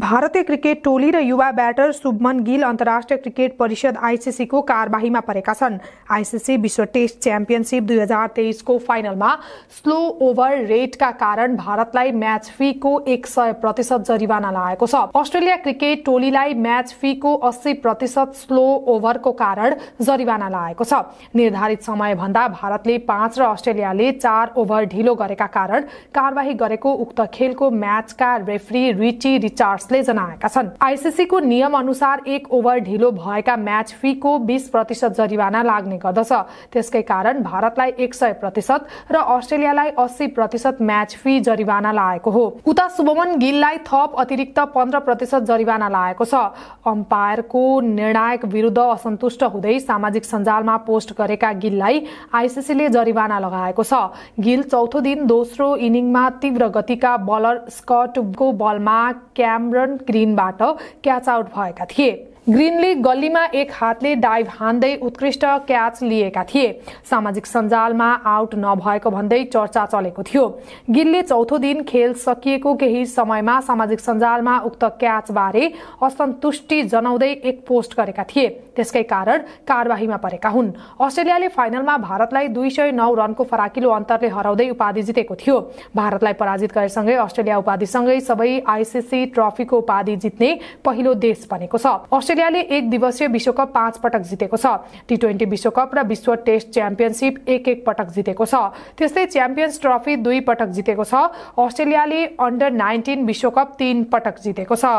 भारतीय क्रिकेट टोली र युवा ब्याटर शुभमन गिल अन्तर्राष्ट्रिय क्रिकेट परिषद आइसिसीको कार्यवाहीमा परेका छन् आइसिसी विश्व टेस्ट च्याम्पियनसिप दुई हजार तेइसको फाइनलमा स्लो ओभर रेटका कारण भारतलाई म्याच फीको एक सय प्रतिशत जरिवाना लागेको छ अस्ट्रेलिया क्रिकेट टोलीलाई म्याच फीको अस्सी प्रतिशत स्लो ओभरको कारण जरिवाना लागेको छ निर्धारित समय भन्दा भारतले पाँच र अस्ट्रेलियाले चार ओभर ढिलो गरेका कारण कार्यवाही गरेको उक्त खेलको म्याचका रेफ्री रिची रिचार्ड विकासले जनाएका छन् आइसिसीको नियम अनुसार एक ओभर ढिलो भएका म्याच फीको बिस प्रतिशत जरिवाना लाग्ने गर्दछ त्यसकै कारण भारतलाई एक सय प्रतिशत र अस्ट्रेलियालाई अस्सी प्रतिशत म्याच फी जरिवाना लागेको हो उता शुभमन गिललाई थप अतिरिक्त पन्ध्र प्रतिशत जरिवाना लागेको छ अम्पायरको निर्णायक विरुद्ध असन्तुष्ट हुँदै सामाजिक सञ्जालमा पोस्ट गरेका गिललाई आइसिसीले जरिवाना लगाएको छ गिल चौथो दिन दोस्रो इनिङमा तीव्र गतिका बलर स्कटको बलमा क्याम रन बाट कैच आउट भैया थे ग्रिनले गल्लीमा एक हातले डाइभ हान्दै उत्कृष्ट क्याच लिएका थिए सामाजिक सञ्जालमा आउट नभएको भन्दै चर्चा चलेको थियो गिलले चौथो दिन खेल सकिएको केही समयमा सामाजिक सञ्जालमा उक्त क्याचबारे असन्तुष्टि जनाउँदै एक पोस्ट गरेका थिए त्यसकै कारण कार्यवाहीमा परेका हुन् अस्ट्रेलियाले फाइनलमा भारतलाई दुई सय नौ रनको फराकिलो अन्तरले हराउँदै उपाधि जितेको थियो भारतलाई पराजित गरेसँगै अस्ट्रेलिया उपाधिसँगै सबै आइसिसी ट्रफीको उपाधि जित्ने पहिलो देश बनेको छ अस्ट्रेलियाले एक दिवसीय विश्वकप पाँच पटक जितेको छ टी ट्वेन्टी विश्वकप र विश्व टेस्ट च्याम्पियनसिप एक एक पटक जितेको छ त्यस्तै च्याम्पियन्स ट्रफी दुई पटक जितेको छ अस्ट्रेलियाले अन्डर नाइन्टिन विश्वकप तीन पटक जितेको छ